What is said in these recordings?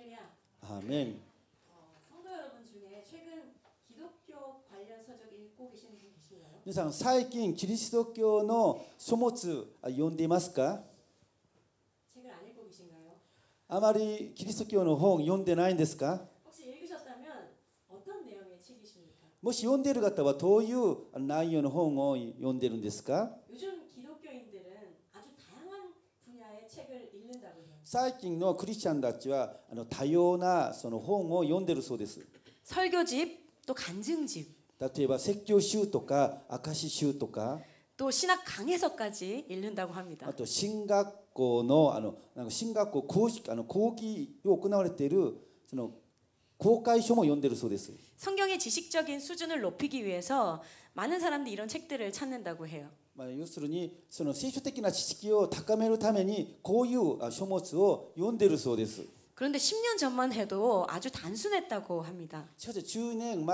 アメン。아멘皆さん最近キリスト教の書物あ読んでいますかあまりキリスト教の本読んでないんですかもし読んでいる方はどういう内容の本を読んでるんですか最近のクリスチャンたちはあの多様なその本を読んでるそうです。설교집또간증집例えば説教集とか明石集とか또신학강해서까지읽는다고합니다아또신학교의아노신학교공식아노강의行われているその공개서도読んでるそうです성경의지식적인수준을높이기위해서많은사람들이이런책들을찾는다고해요まあ、要するにその聖書的な知識を高めるためにこういう書物を読んでるそうです。 그런데 10년 전만 해도 아주 단순했다고 합니다. 10년 전에는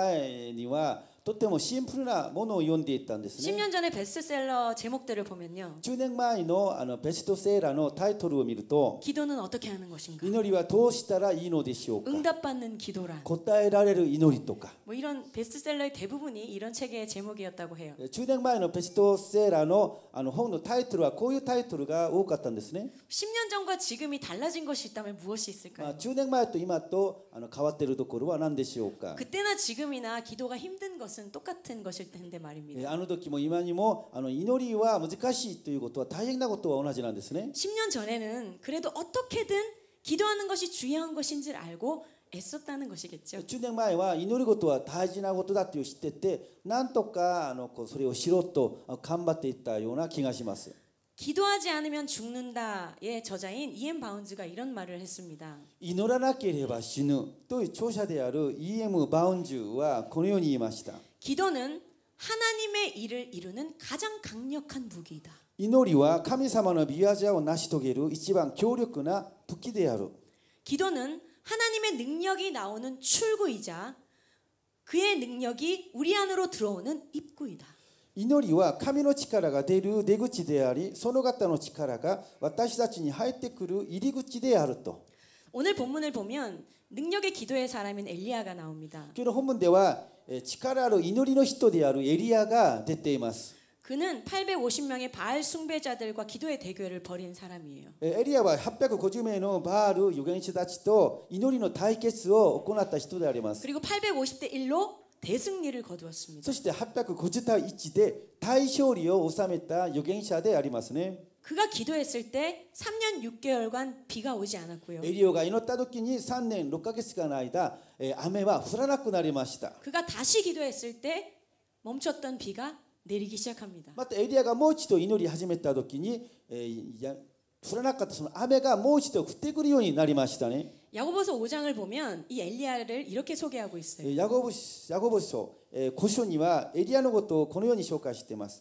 とてもシンプルなものを読んでいたんですね。10년전에베스트셀러제목들을보면요10年前のあベストセラーのタイトルを見ると、기도는어떻게하는것인가祈りはどうしたらいいのでしょうか。응답받는기도란答えられる祈りとか。뭐이런베스트셀러의대부분이이런책의제목이었다고해요10年前のベストセラーのあの本のタイトルはこういうタイトルが多かったんですね。10년전과지금이달라진것이있다면무엇이있을까요10年前と今とあの変わっているところは何でしょうか。그때나지금이나기도가힘든것은 것은 똑같은 것일 텐데 말입니다. 예, あの時も今にもあの祈りは難しいということは大変なことは同じなんですね. 10년 전에는 그래도 어떻게든 기도하는 것이 중요한 것인 줄 알고 애썼다는 것이겠죠. 10年前は祈ることは大事なことだって知っててなんとかあのそれをしろと頑張っていったような気がします. 기도하지 않으면 죽는다의 저자인 이엠 바운즈가 이런 말을 했습니다. 이노라나케레바 시누 또著者である 이엠 바운즈와 このように言いました. 기도는 하나님의 일을 이루는 가장 강력한 무기이다. 祈りは神様の御業を成し遂げる一番強力な武器である. 기도는 하나님의 능력이 나오는 출구이자 그의 능력이 우리 안으로 들어오는 입구이다. 祈りは神の力が出る出口であり、その方の力が私たちに入ってくる入り口であると. 오늘 본문을 보면 능력의 기도의 사람인 엘리야가 나옵니다. 今日の本文では力の祈りの人であるエリアが出ています 그는 850명의 바알 숭배자들과 기도의 대결을 벌인 사람이에요. 엘리야와 850명의 바알 유경인자들과 기도의 대결을 行った人であります. 그리고 850대 1로 대승리를 거두었습니다. そして850対1で大勝利を収めた預言者でありますね。 그가 기도했을 때 3년 6개월간 비가 오지 않았고요. 에리오가 이노타도키니 3년 6개월간 아이다. 아메와 후라나쿠 나리마시다. 그가 다시 기도했을 때 멈췄던 비가 내리기 시작합니다. 맞다. 에리야가 모치도 이노리 하지메타 도끼니 후라나카타 아메가 모치도 그때그리오니 나리마시다네. 야고보서 5장을 보면 이 엘리야를 이렇게 소개하고 있어요. 야고보 야고보서 5章にはエリアのことをこのように紹介しています。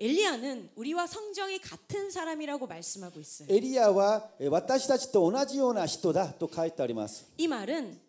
엘리야는 우리와 성정이 같은 사람이라고 말씀하고 있어요. 엘리야와 私たちと同じような人だと書いてあります.이 예, 말은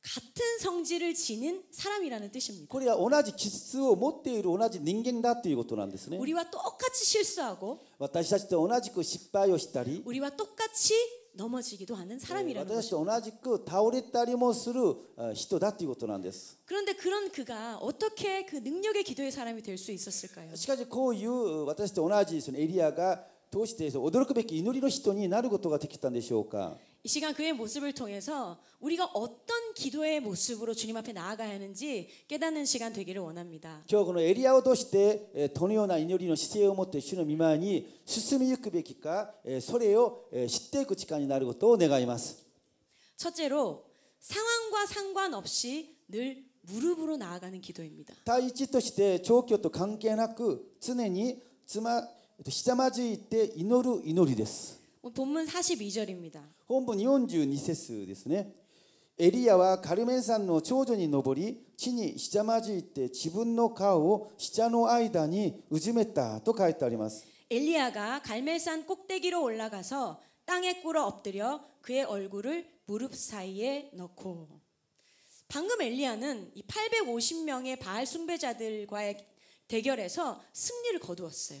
같은 성질을 지닌 사람이라는 뜻입니다. 그래야 同じ기스を持っている同じ人間だということなんですね. 우리와 똑같이 실수하고 私たちと同じく失敗をしたり 그 우리와 똑같이 넘어지기도 하는 네, 사람이라는 것입私同じく倒れたりもする人だということなんです 그런데 그런 그가 어떻게 그 능력의 기도의 사람이 될 수 있었을까요? しかしこういう私と同じそのエリアが どうして驚くべき祈りの人になることができたんでしょうか이 시간 그의 모습을 통해서 우리가 어떤 기도의 모습으로 주님 앞에 나아가야 하는지 깨닫는 시간 되기를 원합니다. 今日このエリアを通してどのような祈りの姿勢を持って主の御前に進みゆくべきかそれを知っていく時間になることを願います 첫째로 상황과 상관없이 늘 무릎으로 나아가는 기도입니다. 第一として状況と関係なく常につま 시자마지 때 이노루 이노리 데스. 본문 42절입니다. 본문 4 2세ですね. 에리야와 가르멘산의 초전이 노보리 친히 시자마지 때 자신의 顔を 시자의 間に 우즈맸다.또 書いてあります. 엘리야가 갈멜산 꼭대기로 올라가서 땅에 꿇어 엎드려 그의 얼굴을 무릎 사이에 넣고 방금 엘리야는 이 850명의 바알 숭배자들과의 대결에서 승리를 거두었어요.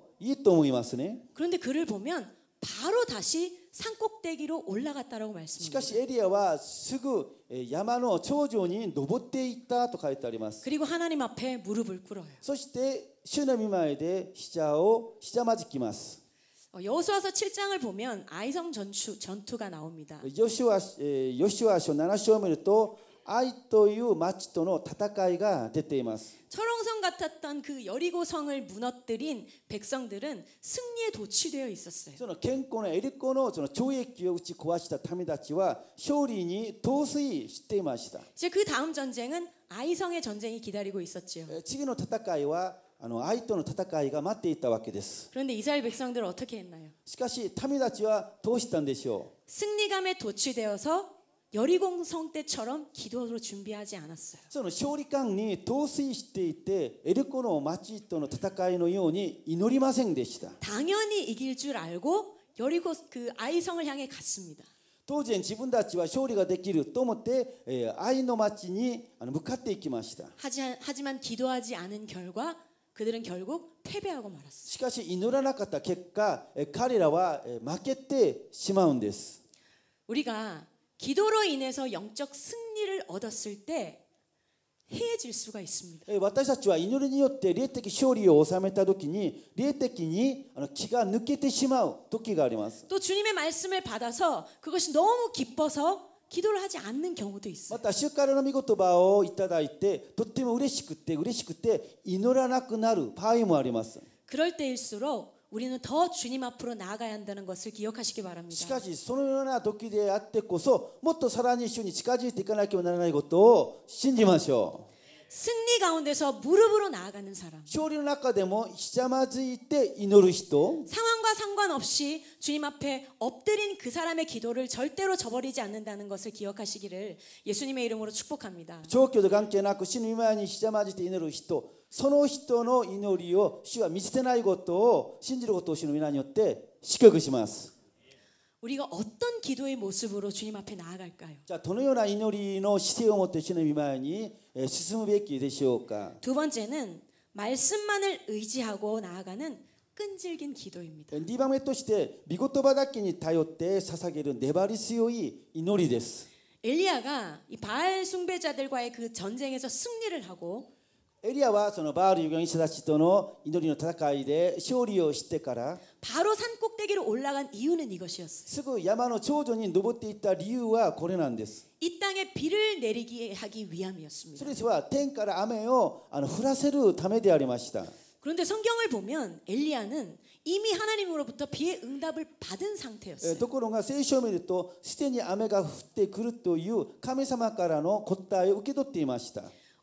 그런데 그를 보면 바로 다시 산 꼭대기로 올라갔다라고 말씀합니다. 그리고 하나님 앞에 무릎을 꿇어요. そして主の御前で膝をひざまずきます. 어, 여호수아서 7장을 보면 아이성 전투 전투가 나옵니다. 여호수아 여호수아서 7장을 보면 아이という町との戦いが出ています。처럼 같았던 그 여리고 성을 무너뜨린 백성들은 승리에 도취되어 있었어요. その健康なエリコのその懲役を打ち壊した民たちは勝利に陶酔して그 다음 전쟁은 아이성의 전쟁이 기다리고 있었지요. 次の戦いはあの愛との戦いが待っていたわけです. 예, 그런데 이스라엘 백성들은 어떻게 했나요? しかし民たちはどうしたんでしょう? 승리감에 도취되어서 여리공성 때처럼 기도로 준비하지 않았어요. その勝利官に統帥していてエルコの町との戦いのように祈りませんでした. 당연히 이길 줄 알고 여리고 그 아이성을 향해 갔습니다. 当然自分たちは勝利ができると思って愛の町に向かっていきました。하지만 기도하지 않은 결과 그들은 결국 패배하고 말았어요. しかし祈らなかった結果彼らは負けてしまうんです。우리가 기도로 인해서 영적 승리를 얻었을 때 해질 수가 있습니다. 私たちは祈りによって霊的勝利を収めた時に霊的に気が抜けてしまう時があります또 주님의 말씀을 받아서 그것이 너무 기뻐서 기도를 하지 않는 경우도 있어요. また主からの御言葉をいただいてとても嬉しくて嬉しくて祈らなくなる場合もあります 그럴 때일수록 우리는 더 주님 앞으로 나아가야 한다는 것을 기억하시기 바랍니다. しかしそのような時であってこそもっとさらに主に近づいていかなきゃならないことを信 승리 가운데서 무릎으로 나아가는 사람. 勝利の中でもひざまずいて祈る人. 상황과 상관없이 주님 앞에 엎드린 그 사람의 기도를 절대로 저버리지 않는다는 것을 기억하시기를 예수님의 이름으로 축복합니다. 조교도 관계なく死ぬ前にひざまずいて祈る人. その人の祈りを主は見捨てないことを信じることを主の皆によって祝福します。 우리가 어떤 기도의 모습으로 주님 앞에 나아갈까요? 자, どのような祈りの姿勢を持って主の御前に進むべきでしょうか?두 번째는 말씀만을 의지하고 나아가는 끈질긴 기도입니다. 2番目として御言葉だけに頼って捧げる粘り強い祈りです. 엘리야가 이 바알 숭배자들과의 그 전쟁에서 승리를 하고 エリアはそのバールユの人たちとの祈りの戦いで勝利をしてから 바로 산 꼭대기로 올라간 이유는 이것이었어요. すぐ山の頂上に登っていった理由はこれなんです。이 땅에 비를 내리게 하기 そ 위함이었습니다. れは天から雨をあの降らせるためでありました。 그런데 성경을 보면 엘리야는 이미 하나님으로부터 비의 응답을 받은 えー 상태였어요. ところが聖書を見るとすでに雨が降ってくるという神様からの答えを受け取っていました。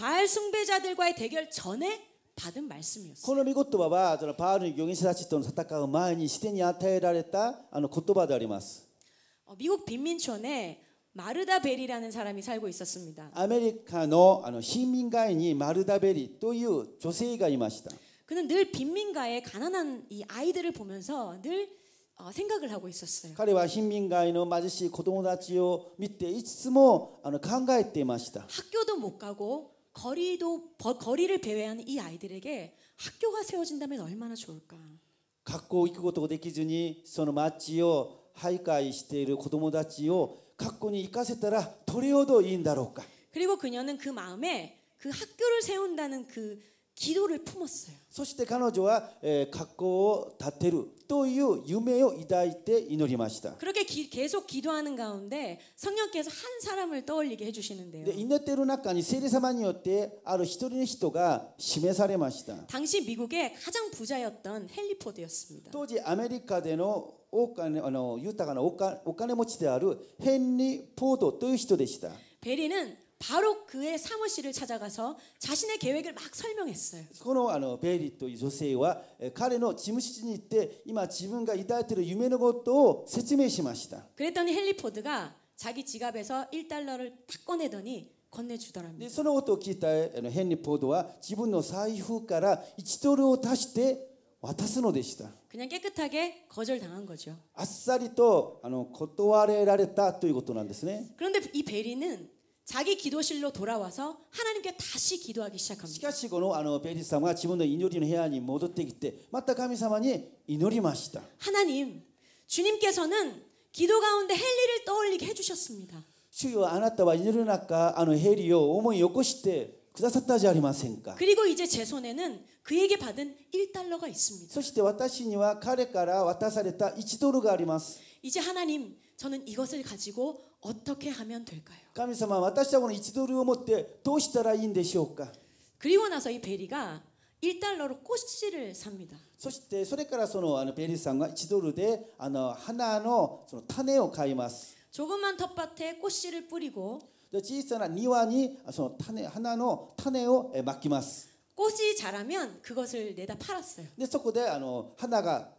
바알 숭배자들과의 대결 전에 받은 말씀이었어요. この御言葉はバールの預言者たちとの戦う前に自に与えられたあの言葉であります 어, 미국 빈민촌에 마르다 베리라는 사람이 살고 있었습니다. 아메리카의 마르다 베리という女性がいました. 그는 늘 빈민가의 가난한 이 아이들을 보면서 늘 어, 생각을 하고 있었어요. 그는 빈민가의 마주시 고동다치를 見ていつも考えていました. 학교도 못 가고 거리도 거리를 배회하는 이 아이들에게 학교가 세워진다면 얼마나 좋을까? 学校行くことができずにその街を徘徊している子供たちを学校に行かせたらどれほどいいんだろうか 그리고 그녀는 그 마음에 그 학교를 세운다는 그 기도를 품었어요. そして彼女はえ過去を立てるという夢を抱いて祈りました. 그렇게 기, 계속 기도하는 가운데 성령께서 한 사람을 떠올리게 해 주시는데요. 祈ってる中に聖霊様によってある一人の人が示されました. 당시 미국의 가장 부자였던 헨리포드였습니다. 当時アメリカでのお金あの豊かなお金持ちであるヘンリー・ポードという人でした。베리는 바로 그의 사무실을 찾아가서 자신의 계획을 막 설명했어요. このあのベイリーという女性は彼の事務室に行って今自分が抱いている夢のことを説明しました. 그랬더니 헨리포드가 자기 지갑에서 1달러를 딱 꺼내더니 건네주더랍니다. そのことを聞いたヘンリー・フォードは自分の財布から1ドルを足して渡すのでした. 그냥 깨끗하게 거절당한 거죠. 아싸리 또断れられたということなんですね. 그런데 이 베리는 자기 기도실로 돌아와서 하나님께 다시 기도하기 시작합니다. 하나 님, 주님께서는 기도 가운데 헨리를 떠올리게 해주셨습니다. 주여, あなたは祈る中あのヘリを思い起こしてくださったじゃありませんか。그리고이제제 손에는 그에게 받은 1달러가 있습니다. そして私には彼から渡された1ドルがあります。이제하나님 저는 이것을 가지고 어떻게 하면 될까요? 神様私たちの一ドルを持ってどうしたらいいんでしょうか 그리고 나서 이 베리가 1달러로 꽃씨를 삽니다. そしてそれからそのあのベリーさんが1ドルであの花のその種を買います. 조그만 텃밭에 꽃씨를 뿌리고 小さな庭にその種花の種をまきます. 꽃이 자라면 그것을 내다 팔았어요. 근데そこであの花が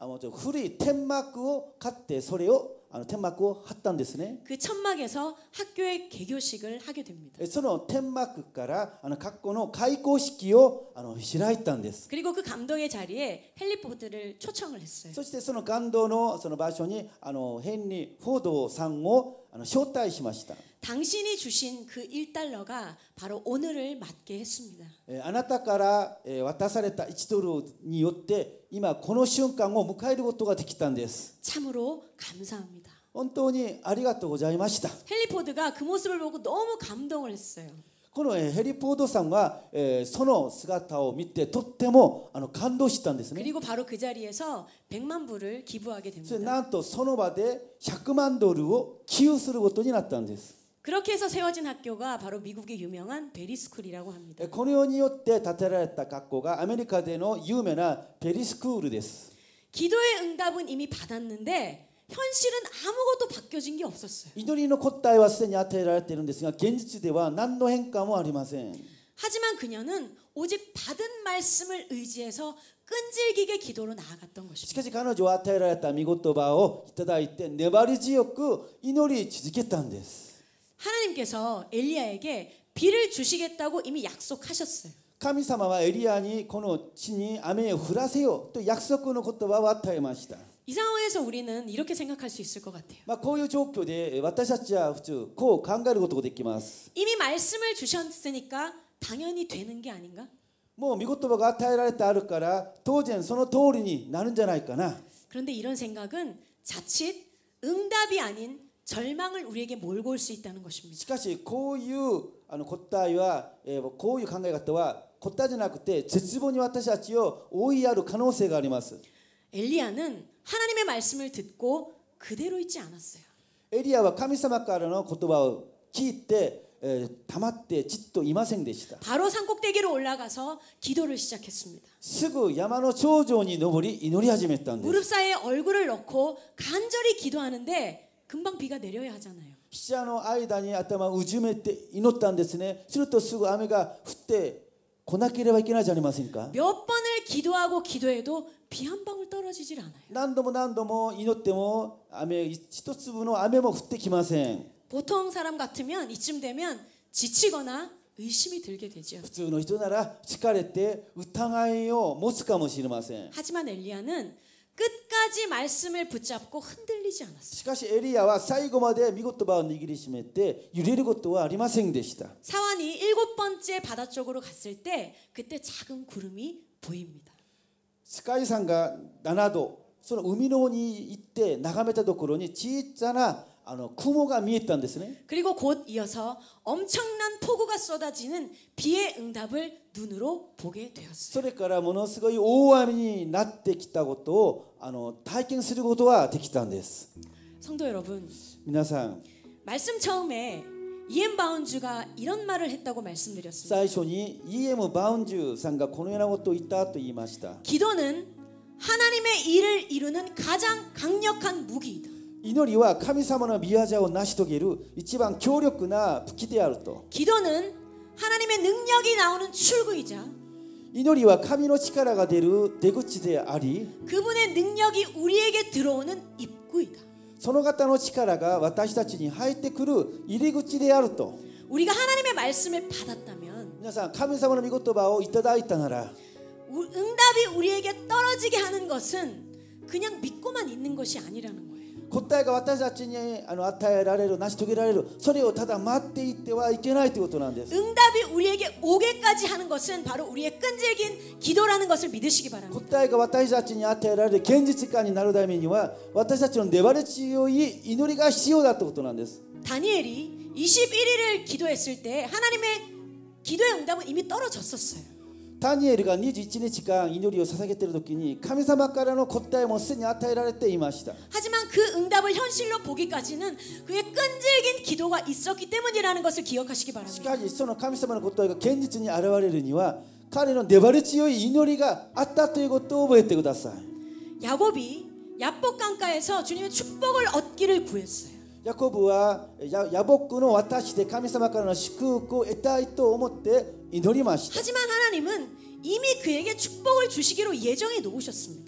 あの古い天幕を買ってそれをあの天幕を張ったんですね。그 천막에서 학교의 개교식을 하게 됩니다. その天幕からあの学校の開校式をあの開いたんです。 그리고 그 감독의 자리에 헨리 포드를 초청을 했어요. そしてその感動のその場所にあのヘンリー・フォードさんをあの招待しました。 당신이 주신 그 1달러가 바로 오늘을 맞게 했습니다. あなたから渡された1ドルによって 今この瞬間を迎えることができたんです。本当にありがとうございました。ヘリポードが그모습을했어요このヘリポードさんは、えその姿を見てとってもあの感動したんですね。なんとその場で100万ドルを寄付することになったんです。 그렇게 해서 세워진 학교가 바로 미국의 유명한 베리스쿨이라고 합니다. このようによって建てられた学校がアメリカでの有名なベリスクールです. 기도의 응답은 이미 받았는데 현실은 아무것도 바뀌어진 게 없었어요. 祈りの答えはすでに与えられているんですが現実では何の変化もありません. 하지만 그녀는 오직 받은 말씀을 의지해서 끈질기게 기도로 나아갔던 것입니다. しかし彼女は与えられた御言葉をいただいて粘り強く祈り続けたんです. 하나님께서 엘리야에게 비를 주시겠다고 이미 약속하셨어요. 神様はエリアにこの地に雨を降らせよと約束の言葉を与えました。이 상황에서 우리는 이렇게 생각할 수 있을 것 같아요. まあこういう状況で私たちは普通こう考えることができます. 이미 말씀을 주셨으니까 당연히 되는 게 아닌가? もう御言葉が与えられてあるから当然その通りになるんじゃないかな. 그런데 이런 생각은 자칫 응답이 아닌 절망을 우리에게 몰고 올 수 있다는 것입니다. しかしこういうあの答えは、えー、こういう考え方は答えじゃなくて絶望に私たちを追いやる可能性があります 엘리야는 하나님의 말씀을 듣고 그대로 있지 않았어요. 엘리야와 神様からの言葉を聞いて、えー、黙ってじっといませんでした. 바로 산꼭대기로 올라가서 기도를 시작했습니다. すぐ山の頂上に登り祈り始めたんです. 무릎 사이에 얼굴을 넣고 간절히 기도하는데 금방 비가 내려야 하잖아요. 시자노 아이다니 아따마 우즈메 때 이노탄 데스네. 쓰르토 쓰고 아메가 후때 고나끼레바 끼나지 않으니까몇 번을 기도하고 기도해도 비 한 방울 떨어지질 않아요. 난도모 난도모 이노때모 아메 히토츠부노 아메모 후때 기마생. 보통 사람 같으면 이쯤 되면 지치거나 의심이 들게 되죠. 보통의 사람은 지치거나 의심이 들게 되죠. 하지만 엘리야는 끝까지 말씀을 붙잡고 흔들리지 않았어요. 엘리야와 最後まで見事ばを握りしめて揺れることはありませんで 사환이 일곱 번째 바다 쪽으로 갔을 때 그때 작은 구름이 보입니다. 스카이산가 7도 そ海の方に行って眺めたところに小さな 그리고 곧 이어서 엄청난 폭우가 쏟아지는 비의 응답을 눈으로 보게 되었어요. それからものすごい大雨になってきたことを体験することができたんです. 성도 여러분, 皆さん, 말씀 처음에 이엠 바운주가 이런 말을 했다고 말씀드렸습니다. 最初に 이엠 바운주さんが このようなことを言ったと言いました. 기도는 하나님의 일을 이루는 가장 강력한 무기이다. 祈りは神様の宮座を成し遂げる一番強力な武器であると。기도는하나님의능력이나오는출구이 자。 祈りは神の力が出る出口であり、그분의능력이우리에게들어오는입구이 다。 その方の力が私たちに入ってくる入り口であると。우리가하나님의말씀을받았다 면、 皆さん神様の御言葉をいただいたなら、 응답이 우리에게 떨어지게 하는 것은 그냥 믿고만 있는 것이 아니라는 거예요. 答えが私たちにあの与えられる成し遂げられるそれをただ待っていってはいけないということなんです。答えが私たちに与えられる現実感になるためには私たちの粘り強い祈りが必要だということなんです。다니엘이21일을기도했을때하나님의기도응답은이미떨어졌었어요ダニエルが21日間祈りを捧げている時に神様からの答えもすでに与えられていました。그 응답을 현실로 보기까지는 그의 끈질긴 기도가 있었기 때문이라는 것을 기억하시기 바랍니다. 야곱이 야복 강가에서 주님의 축복을 얻기를 구했어요. ヤコブはヤボックの渡して神様からの祝福を得たと思って祈りました하지만하나님은이미그에게축복을주시기로예정해놓으셨습니다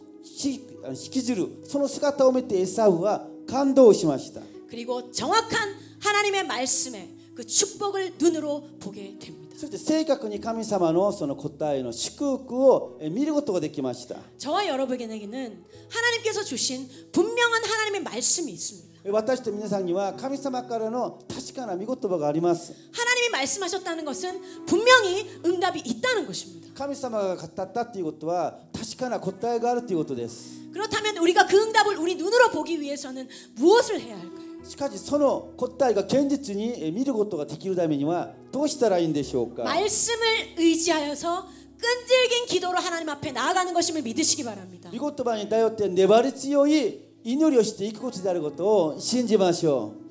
引きずるその姿を見てエサウは感動しました。그리고정확한하나님의말씀에그축복을눈으로보게됩니다そして正確に神様のその答えの祝福を見ることができました。저와여러분에게는하나님께서주신분명한하나님의말씀이있습니다。私と皆さんには神様からの確かな見言葉があります。하나님이말씀하셨다는것은분명히응답이있다는것입니다。神様が語ったということは 確かな答えがあるということです。 그렇다면 우리가 그 응답을 우리 눈으로 보기 위해서는 무엇을 해야 할까요? しかしその答えが現実に見ることができるためにはどうしたらいいんでしょうか 말씀을 의지하여서 끈질긴 기도로 하나님 앞에 나아가는 것임을 믿으시기 바랍니다. 御言葉に頼って粘り強い祈りをしていくことであることを信じましょう。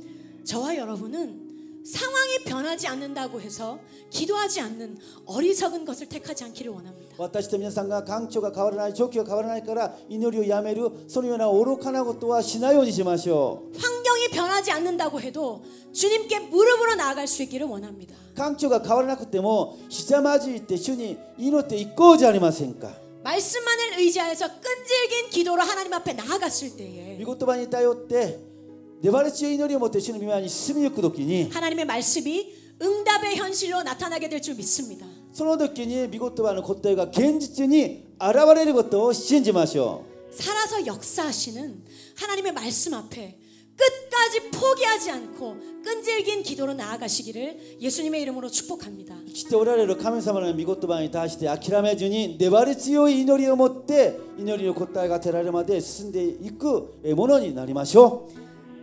저와 여러분은 상황이 변하지 않는다고 해서 기도하지 않는 어리석은 것을 택하지 않기를 원합니다. 私た皆さんが環境が変わらない状況が変わらないから祈りをやめるそのような愚かなことはしないようにしましょう 환경이 변하지 않는다고 해도 주님께 무릎으로 나아갈 수 있기를 원합니다. 環境が変わらなくてもひざまじいて主に祈っていこうじゃありませんか 말씀만을 의지하여서 끈질긴 기도로 하나님 앞에 나아갔을 때에 이言葉に頼って 하나님의 말씀이 응답의 현실로 나타나게 될 줄 믿습니다. その時に御言葉の答えが現実 살아서 역사하시는 하나님의 말씀 앞에 끝까지 포기하지 않고 끈질긴 기도로 나아가시기를 예수님의 이름으로 축복합니다. 기도라를神様の御言葉に対して諦めずに粘り強い祈りを持って祈りの答えが得られるまで進